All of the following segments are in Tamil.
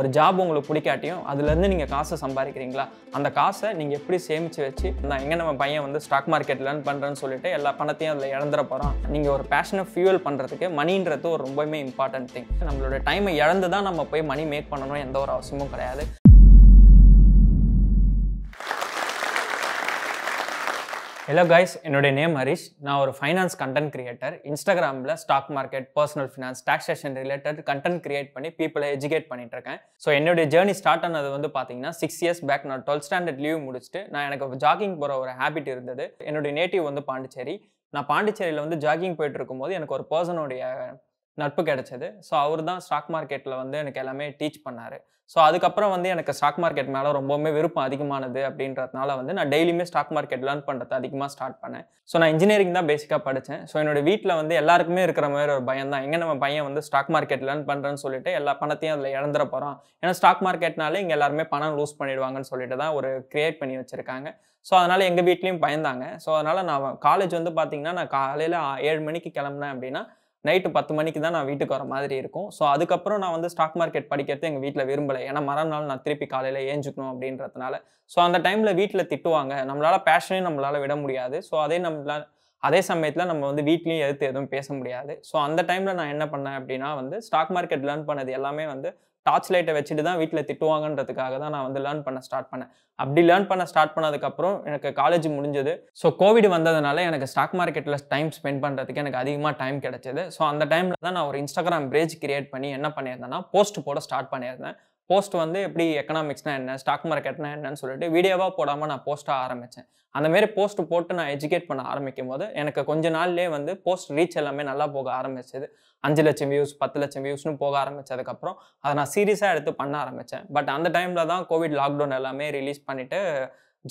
ஒரு ஜாப் உங்களுக்கு பிடிக்காட்டியும் அதுலேருந்து நீங்கள் காசை சம்பாதிக்கிறீங்களா அந்த காசை நீங்கள் எப்படி சேமித்து வச்சு நான் எங்கே நம்ம பையன் வந்து ஸ்டாக் மார்க்கெட் லேர்ன் பண்ணுறேன்னு சொல்லிட்டு எல்லா பணத்தையும் அதில் இழந்துட போகிறோம் நீங்கள் ஒரு பேஷனை ஃபியூவல் பண்ணுறதுக்கு மணின்றது ஒரு ரொம்பவுமே இம்பார்ட்டன்ட் திங் நம்மளோட டைமை இழந்து தான் நம்ம போய் மணி மேக் பண்ணணும் எந்த ஒரு அவசியமும் கிடையாது ஹலோ கைஸ் என்னுடைய நேம் ஹரிஷ் நான் ஒரு ஃபைனான்ஸ் கண்டென்ட் கிரியேட்டர் இன்ஸ்டாகிராமில் stock market personal finance taxation related content create பண்ணி பீப்பிளை எஜுகேட் பண்ணிட்டு இருக்கேன் ஸோ என்னுடைய ஜேர்னி ஸ்டார்ட் ஆனது வந்து பார்த்தீங்கன்னா சிக்ஸ் இயர்ஸ் பேக் நான் டுவெல்த் ஸ்டாண்டர்ட் லீவ் முடிச்சுட்டு நான் எனக்கு ஜாகிங் போகிற ஒரு ஹேபிட் இருந்தது என்னுடைய நேட்டிவ் வந்து பாண்டிச்சேரி நான் பாண்டிச்சேரியில் வந்து ஜாகிங் போயிட்டு இருக்கும்போது எனக்கு ஒரு பர்சனுடைய நட்பு கிடைச்சது ஸோ அவர் தான் ஸ்டாக் மார்க்கெட்டில் வந்து எனக்கு எல்லாமே டீச் பண்ணார் ஸோ அதுக்கப்புறம் வந்து எனக்கு ஸ்டாக் மார்க்கெட் மேலே ரொம்பவுமே விருப்பம் அதிகமானது அப்படின்றதுனால வந்து நான் டெய்லியுமே ஸ்டாக் மார்க்கெட் லேர்ன் பண்ணுறது அதிகமாக ஸ்டார்ட் பண்ணேன் ஸோ நான் இன்ஜினியரிங் தான் பேசிக்காக படித்தேன் ஸோ என்னோடய வீட்டில் வந்து எல்லாருக்குமே இருக்கிற மாதிரி ஒரு பயம் தான் எங்கே நம்ம பையன் வந்து ஸ்டாக் மார்க்கெட் லேர்ன் பண்ணுறேன்னு சொல்லிட்டு எல்லா பணத்தையும் அதில் இழந்துட போகிறோம் ஏன்னா ஸ்டாக் மார்க்கெட்னாலே இங்கே எல்லாருமே பணம் லூஸ் பண்ணிடுவாங்கன்னு சொல்லிட்டு தான் ஒரு கிரியேட் பண்ணி வச்சுருக்காங்க ஸோ அதனால் எங்கள் வீட்லேயும் பயந்தாங்க ஸோ அதனால் நான் காலேஜ் வந்து பார்த்திங்கன்னா நான் காலையில் ஏழு மணிக்கு கிளம்புனேன் அப்படின்னா நைட்டு பத்து மணிக்கு தான் நான் வீட்டுக்கு வர மாதிரி இருக்கும் ஸோ அதுக்கப்புறம் நான் வந்து ஸ்டாக் மார்க்கெட் படிக்கிறது எங்கள் வீட்டில் விரும்பலை ஏன்னா மறுநாள் நான் திருப்பி காலையில் ஏஞ்சிக்கணும் அப்படின்றதுனால ஸோ அந்த டைமில் வீட்டில் திட்டுவாங்க நம்மளால் பேஷனையும் நம்மளால் விட முடியாது ஸோ அதே நம்மளால் அதே சமயத்தில் நம்ம வந்து வீட்லேயும் எதிர்த்து எதுவும் பேச முடியாது ஸோ அந்த டைமில் நான் என்ன பண்ணேன் அப்படின்னா வந்து ஸ்டாக் மார்க்கெட் லேர்ன் பண்ணது எல்லாமே வந்து டார்ச் லைட்டை வச்சுட்டு தான் வீட்டில் திட்டுவாங்கன்றதுக்காக தான் நான் வந்து லேர்ன் பண்ண ஸ்டார்ட் பண்ணேன் அப்படி லேர்ன் பண்ண ஸ்டார்ட் பண்ணதுக்கப்புறம் எனக்கு காலேஜ் முடிஞ்சது ஸோ கோவிட் வந்ததுனால எனக்கு ஸ்டாக் மார்க்கெட்டில் டைம் ஸ்பெண்ட் பண்ணுறதுக்கு எனக்கு அதிகமாக டைம் கிடச்சிது ஸோ அந்த டைமில் தான் நான் ஒரு இன்ஸ்டாகிராம் பேஜ் கிரியேட் பண்ணி என்ன பண்ணியிருந்தேன்னா போஸ்ட் போட ஸ்டார்ட் பண்ணியிருந்தேன் போஸ்ட் வந்து எப்படி எக்கனாமிக்ஸ்னால் என்ன ஸ்டாக் மார்க்கெட்னா என்னன்னு சொல்லிட்டு வீடியோவாக போடாமல் நான் போஸ்ட்டாக ஆரம்பித்தேன் அந்தமாரி போஸ்ட் போட்டு நான் எஜுகேட் பண்ண ஆரம்பிக்கும் போது எனக்கு கொஞ்ச நாள்லேயே வந்து போஸ்ட் ரீச் எல்லாமே நல்லா போக ஆரம்பிச்சது அஞ்சு லட்சம் வியூஸ் பத்து லட்சம் வியூஸ்னு போக ஆரம்பித்ததுக்கப்புறம் அதை நான் சீரியஸாக எடுத்து பண்ண ஆரம்பித்தேன் பட் அந்த டைமில் தான் கோவிட் லாக்டவுன் எல்லாமே ரிலீஸ் பண்ணிவிட்டு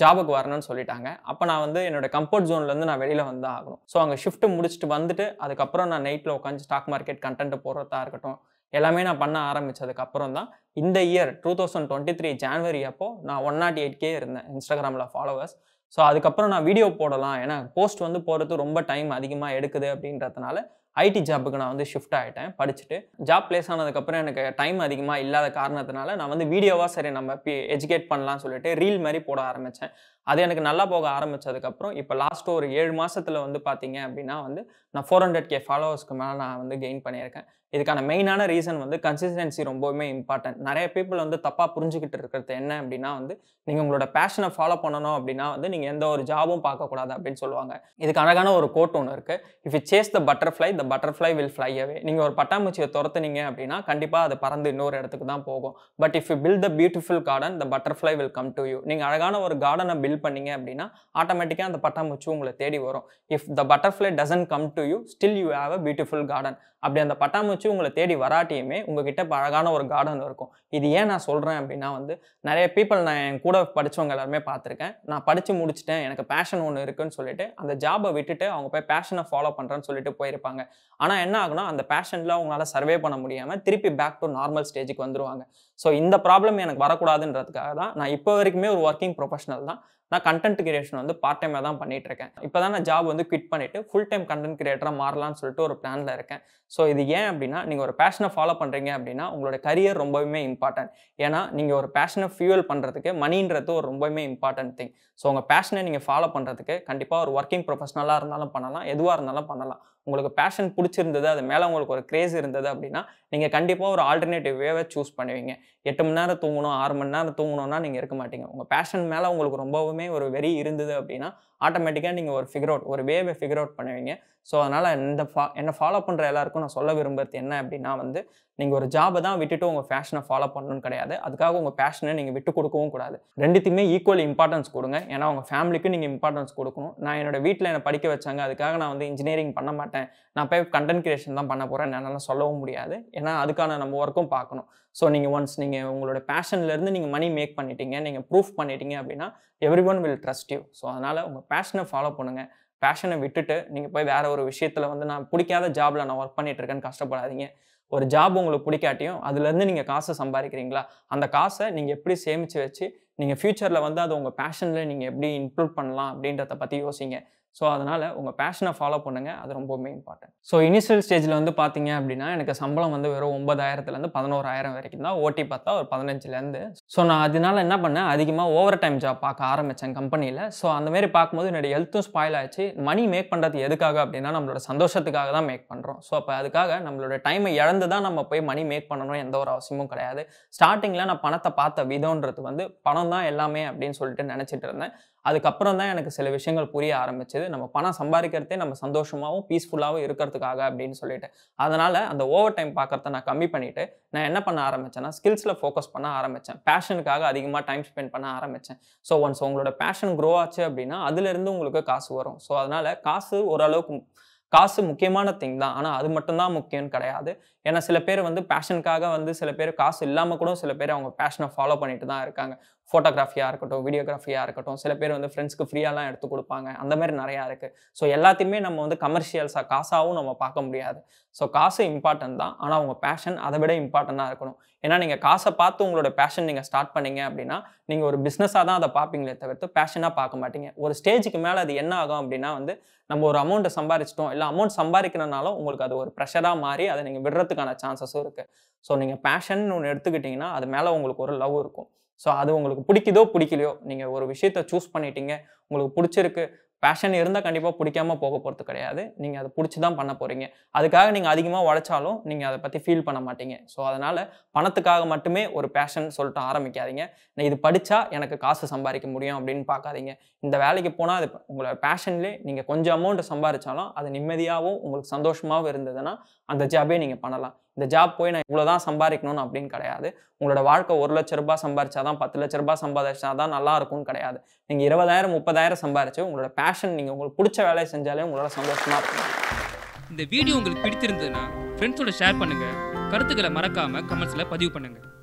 ஜாபுக்கு வரணும்னு சொல்லிட்டாங்க அப்போ நான் வந்து என்னோடய கம்ஃபர்ட் ஜோன்லேருந்து நான் வெளியில் வந்து ஆகணும் ஸோ அங்கே ஷிஃப்ட்டு முடிச்சுட்டு வந்துட்டு அதுக்கப்புறம் நான் நைட்டில் உட்காந்து ஸ்டாக் மார்க்கெட் கண்டென்ட் போடுறதா இருக்கட்டும் எல்லாமே நான் பண்ண ஆரம்பித்ததுக்கப்புறம் தான் இந்த year two thousand twenty three January அப்போ நான் ஒன் நாட் எயிட் கே இருந்தேன் இன்ஸ்டாகிராமில் ஃபாலோவர்ஸ் ஸோ அதுக்கப்புறம் நான் வீடியோ போடலாம் ஏன்னா போஸ்ட் வந்து போகிறது ரொம்ப டைம் அதிகமாக எடுக்குது அப்படின்றதுனால ஐடி ஜாப்புக்கு நான் வந்து ஷிஃப்ட் ஆகிட்டேன் படிச்சுட்டு ஜாப் பிளேஸ் ஆனதுக்கப்புறம் எனக்கு டைம் அதிகமாக இல்லாத காரணத்தினால நான் வந்து வீடியோவாக சரி நம்ம எஜுகேட் பண்ணலாம்னு சொல்லிட்டு ரீல் மாதிரி போட ஆரம்பித்தேன் அது எனக்கு நல்லா போக ஆரம்பித்ததுக்கப்புறம் இப்போ லாஸ்ட்டு ஒரு ஏழு மாதத்தில் வந்து பார்த்தீங்க அப்படின்னா வந்து நான் ஃபோர் ஹண்ட்ரட் கே ஃபாலோவர்ஸ்க்கு மேலே நான் வந்து கெயின் பண்ணியிருக்கேன் இதுக்கான மெயினான ரீசன் வந்து கன்சிஸ்டன்சி ரொம்பவுமே இம்பார்ட்டன்ட் நிறைய பீப்புள் வந்து தப்பாக புரிஞ்சுக்கிட்டு இருக்கிறது என்ன அப்படின்னா வந்து நீங்கள் உங்களோட பேஷனை ஃபாலோ பண்ணணும் அப்படின்னா வந்து நீங்கள் எந்த ஒரு ஜாபும் பார்க்கக்கூடாது அப்படின்னு சொல்லுவாங்க இதுக்கு அழகான ஒரு கோட் ஒன்று இருக்குது if you chase the butterfly அந்த பட்டர்ஃப்ளை வில் ஃப்ளை அவே நீங்கள் ஒரு பட்டாம்பூச்சியை துரத்துனீங்க அப்படின்னா கண்டிப்பாக அது பறந்து இன்னொரு இடத்துக்கு தான் போகும் but if you build the beautiful garden the butterfly will come to you நீங்கள் அழகான ஒரு கார்டனை பில்ட் பண்ணீங்க அப்படின்னா ஆட்டோமேட்டிக்காக அந்த பட்டாம்பூச்சி உங்களை தேடி வரும் if the butterfly doesn't come to you still you have a beautiful garden அப்படி அந்த பட்டாம்பூச்சி உங்களை தேடி வராட்டியுமே உங்ககிட்ட அழகான ஒரு கார்டன் இருக்கும் இது ஏன் நான் சொல்கிறேன் அப்படின்னா வந்து நிறைய பீப்புள் நான் என் கூட படித்தவங்க எல்லாருமே பார்த்துருக்கேன் நான் படித்து முடிச்சுட்டேன் எனக்கு பேஷன் ஒன்று இருக்குன்னு சொல்லிட்டு அந்த ஜாபை விட்டுட்டு அவங்க போய் பேஷனை ஃபாலோ பண்ணுறேன்னு சொல்லிட்டு போயிருப்பாங்க ஆனால் என்ன ஆகுனா அந்த பேஷனில் அவங்களால சர்வே பண்ண முடியாமல் திருப்பி பேக் டு நார்மல் ஸ்டேஜுக்கு வந்துருவாங்க ஸோ இந்த ப்ராப்ளம் எனக்கு வரக்கூடாதுன்றதுக்காக தான் நான் இப்போ வரைக்குமே ஒரு ஒர்க்கிங் ப்ரொஃபஷனல் தான் நான் கண்டென்ட் கிரியேஷன் வந்து பார்ட் டைமாக தான் பண்ணிகிட்ருக்கேன் இப்போ தான் நான் ஜாப் வந்து குவிட் பண்ணிவிட்டு ஃபுல் டைம் கண்டென்ட் கிரியேட்டராக மாறலாம்னு சொல்லிட்டு ஒரு பிளானில் இருக்கேன் ஸோ இது ஏன் அப்படின்னா நீங்கள் ஒரு பேஷனை ஃபாலோ பண்ணுறீங்க அப்படின்னா உங்களோட கரியர் ரொம்பவுமே இம்பார்ட்டன்ட் ஏன்னா நீங்கள் ஒரு பேஷனை ஃபியூவல் பண்ணுறதுக்கு மணின்றது ஒரு ரொம்பவுமே இம்பார்ட்டன்ட் திங் ஸோ உங்கள் பேஷனை நீங்கள் ஃபாலோ பண்ணுறதுக்கு கண்டிப்பாக ஒரு ஒர்க்கிங் ப்ரொஃபஷனலாக இருந்தாலும் பண்ணலாம் எதுவாக இருந்தாலும் பண்ணலாம் உங்களுக்கு பேஷன் பிடிச்சிருந்தது அது மேலே உங்களுக்கு ஒரு க்ரேஸ் இருந்தது அப்படின்னா நீங்கள் கண்டிப்பாக ஒரு ஆல்டர்னேட்டிவ் வேவை சூஸ் பண்ணுவீங்க எட்டு மணி நேரம் தூங்கணும் ஆறு மணி நேரம் தூங்கணும்னா நீங்கள் இருக்க மாட்டீங்க உங்கள் பேஷன் மேலே உங்களுக்கு ரொம்பவுமே ஒரு வெறி இருந்தது அப்படின்னா ஆட்டோமேட்டிக்காக நீங்கள் ஒரு ஃபிகர் அவுட் ஒரு வேவை ஃபிகர் அவுட் பண்ணுவீங்க ஸோ அதனால் இந்த ஃபா என்னை ஃபாலோ பண்ணுற எல்லாருக்கும் நான் சொல்ல விரும்புறது என்ன அப்படின்னா வந்து நீங்கள் ஒரு ஜாபை தான் விட்டுட்டு உங்கள் ஃபேஷனை ஃபாலோ பண்ணணும்னு கிடையாது அதுக்காக உங்கள் பேஷனை நீங்கள் விட்டு கொடுக்கவும் கூடாது ரெண்டுத்தையுமே ஈக்குவல் இம்பார்ட்டன்ஸ் கொடுங்க ஏன்னா உங்கள் ஃபேமிலிக்கும் நீங்கள் இம்பார்ட்டன்ஸ் கொடுக்கணும் நான் என்னோடய வீட்டில் என்னை படிக்க வச்சாங்க அதுக்காக நான் வந்து இன்ஜினியரிங் பண்ண மாட்டேன் மாட்டேன் நான் போய் கண்டென்ட் கிரியேஷன் தான் பண்ண போகிறேன் என்னால் சொல்லவும் முடியாது ஏன்னா அதுக்கான நம்ம ஒர்க்கும் பார்க்கணும் ஸோ நீங்கள் ஒன்ஸ் நீங்கள் உங்களோட பேஷன்லேருந்து நீங்கள் மணி மேக் பண்ணிட்டீங்க நீங்கள் ப்ரூஃப் பண்ணிட்டீங்க அப்படின்னா every one will trust you so அதனால் உங்கள் பேஷனை ஃபாலோ பண்ணுங்கள் பேஷனை விட்டுட்டு நீங்கள் போய் வேறு ஒரு விஷயத்தில் வந்து நான் பிடிக்காத ஜாபில் நான் ஒர்க் பண்ணிகிட்டு இருக்கேன்னு கஷ்டப்படாதீங்க ஒரு ஜாப் உங்களுக்கு பிடிக்காட்டியும் அதுலேருந்து நீங்கள் காசை சம்பாதிக்கிறீங்களா அந்த காசை நீங்கள் எப்படி சேமித்து வச்சு நீங்கள் ஃப்யூச்சரில் வந்து அது உங்கள் பேஷனில் நீங்கள் எப்படி இன்க்ளூட் பண்ணலாம் அப்படின்றத பற்றி யோசிங்க ஸோ அதனால் உங்கள் பேஷனை ஃபாலோ பண்ணுங்கள் அது ரொம்பவுமே இம்பார்ட்டன்ட் ஸோ இனிஷியல் ஸ்டேஜில் வந்து பார்த்தீங்க அப்படின்னா எனக்கு சம்பளம் வந்து வெறும் ஒன்பதாயிரத்துலேருந்து பதினோராயிரம் வரைக்கும் தான் ஓட்டி பார்த்தா ஒரு பதினஞ்சுலேருந்து ஸோ நான் அதனால என்ன பண்ணேன் அதிகமாக ஓவர் டைம் ஜாப் பார்க்க ஆரம்பித்தேன் கம்பெனியில் ஸோ அந்தமாரி பார்க்கும்போது என்னோடய ஹெல்த்தும் ஸ்பாயில் ஆச்சு மணி மேக் பண்ணுறது எதுக்காக அப்படின்னா நம்மளோட சந்தோஷத்துக்காக தான் மேக் பண்ணுறோம் ஸோ அப்போ அதுக்காக நம்மளோட டைமை இழந்து தான் நம்ம போய் மணி மேக் பண்ணணும் எந்த ஒரு அவசியமும் கிடையாது ஸ்டார்டிங்கில் நான் பணத்தை பார்த்த விதம்ன்றது வந்து பணம் தான் எல்லாமே அப்படின்னு சொல்லிட்டு நினச்சிட்டு இருந்தேன் அதுக்கப்புறம் தான் எனக்கு சில விஷயங்கள் புரிய ஆரம்பிச்சது நம்ம பணம் சம்பாதிக்கிறதே நம்ம சந்தோஷமாகவும் பீஸ்ஃபுல்லாகவும் இருக்கிறதுக்காக அப்படின்னு சொல்லிட்டு அதனால் அந்த ஓவர் டைம் பார்க்குறத நான் கம்மி பண்ணிவிட்டு நான் என்ன பண்ண ஆரம்பித்தேன்னா ஸ்கில்ஸில் ஃபோக்கஸ் பண்ண ஆரம்பித்தேன் பேஷனுக்காக அதிகமாக டைம் ஸ்பெண்ட் பண்ண ஆரம்பித்தேன் ஸோ ஒன்ஸ் உங்களோட பேஷன் க்ரோ ஆச்சு அப்படின்னா அதுலேருந்து உங்களுக்கு காசு வரும் ஸோ அதனால் காசு ஓரளவுக்கு காசு முக்கியமான திங் தான் ஆனால் அது மட்டும்தான் முக்கியம்னு கிடையாது ஏன்னா சில பேர் வந்து பேஷனுக்காக வந்து சில பேர் காசு இல்லாமல் கூட சில பேர் அவங்க பேஷனை ஃபாலோ பண்ணிட்டு தான் இருக்காங்க ஃபோட்டோகிராஃபியாக இருக்கட்டும் வீடியோகிராஃபியாக இருக்கட்டும் சில பேர் வந்து ஃப்ரெண்ட்ஸ்க்கு ஃப்ரீயாலாம் எடுத்து கொடுப்பாங்க அந்த மாதிரி நிறையா இருக்குது ஸோ எல்லாத்தையுமே நம்ம வந்து கமர்ஷியல்ஸாக காசாகவும் நம்ம பார்க்க முடியாது ஸோ காசு இம்பார்ட்டன்ட் தான் ஆனால் உங்கள் பேஷன் அதை விட இம்பார்ட்டண்ட்டாக இருக்கணும் ஏன்னா நீங்கள் காசை பார்த்து உங்களோட பேஷன் நீங்கள் ஸ்டார்ட் பண்ணீங்க அப்படின்னா நீங்கள் ஒரு பிஸ்னஸாக தான் அதை பார்ப்பீங்களே தவிர்த்து பேஷனாக பார்க்க மாட்டீங்க ஒரு ஸ்டேஜுக்கு மேலே அது என்ன ஆகும் அப்படின்னா வந்து நம்ம ஒரு அமௌண்ட்டை சம்பாரிச்சிட்டோம் இல்லை அமௌண்ட் சம்பாதிக்கிறனாலும் உங்களுக்கு அது ஒரு ப்ரெஷராக மாறி அதை நீங்கள் விடுறதுக்கான சான்சஸும் இருக்குது ஸோ நீங்கள் பேஷன் ஒன்று எடுத்துக்கிட்டிங்கன்னா அது மேலே உங்களுக்கு ஒரு லவ் இருக்கும் ஸோ அது உங்களுக்கு பிடிக்குதோ பிடிக்கலையோ நீங்கள் ஒரு விஷயத்த சூஸ் பண்ணிட்டீங்க உங்களுக்கு பிடிச்சிருக்கு பேஷன் இருந்தால் கண்டிப்பாக பிடிக்காம போக போகிறது கிடையாது நீங்கள் அதை பிடிச்சி தான் பண்ண போகிறீங்க அதுக்காக நீங்கள் அதிகமாக உழைச்சாலும் நீங்கள் அதை பற்றி ஃபீல் பண்ண மாட்டீங்க ஸோ அதனால் பணத்துக்காக மட்டுமே ஒரு பேஷன் சொல்லிட்டு ஆரம்பிக்காதீங்க நான் இது படித்தா எனக்கு காசு சம்பாதிக்க முடியும் அப்படின்னு பார்க்காதீங்க இந்த வேலைக்கு போனால் அது உங்களோட பேஷன்லேயே நீங்கள் கொஞ்சம் அமௌண்ட்டை சம்பாதிச்சாலும் அது நிம்மதியாகவும் உங்களுக்கு சந்தோஷமாகவும் இருந்ததுன்னா அந்த ஜாபே நீங்கள் பண்ணலாம் இந்த ஜாப் போய் நான் இவ்வளோ தான் சம்பாதிக்கணும் அப்படின்னு கிடையாது உங்களோட வாழ்க்கை ஒரு லட்ச ரூபாய் சம்பாதிச்சாதான் தான் பத்து லட்ச ரூபாய் சம்பாதிச்சா தான் நல்லா இருக்கும்னு கிடையாது நீங்கள் இருபதாயிரம் முப்பதாயிரம் சம்பாரிச்சு உங்களோட பேஷன் நீங்கள் உங்களுக்கு பிடிச்ச வேலையை செஞ்சாலே உங்களோட சந்தோஷமாக இருக்கும் இந்த வீடியோ உங்களுக்கு பிடிச்சிருந்ததுன்னா ஃப்ரெண்ட்ஸோட ஷேர் பண்ணுங்கள் கருத்துக்களை மறக்காமல் கமெண்ட்ஸில் பதிவு பண்ணுங்கள்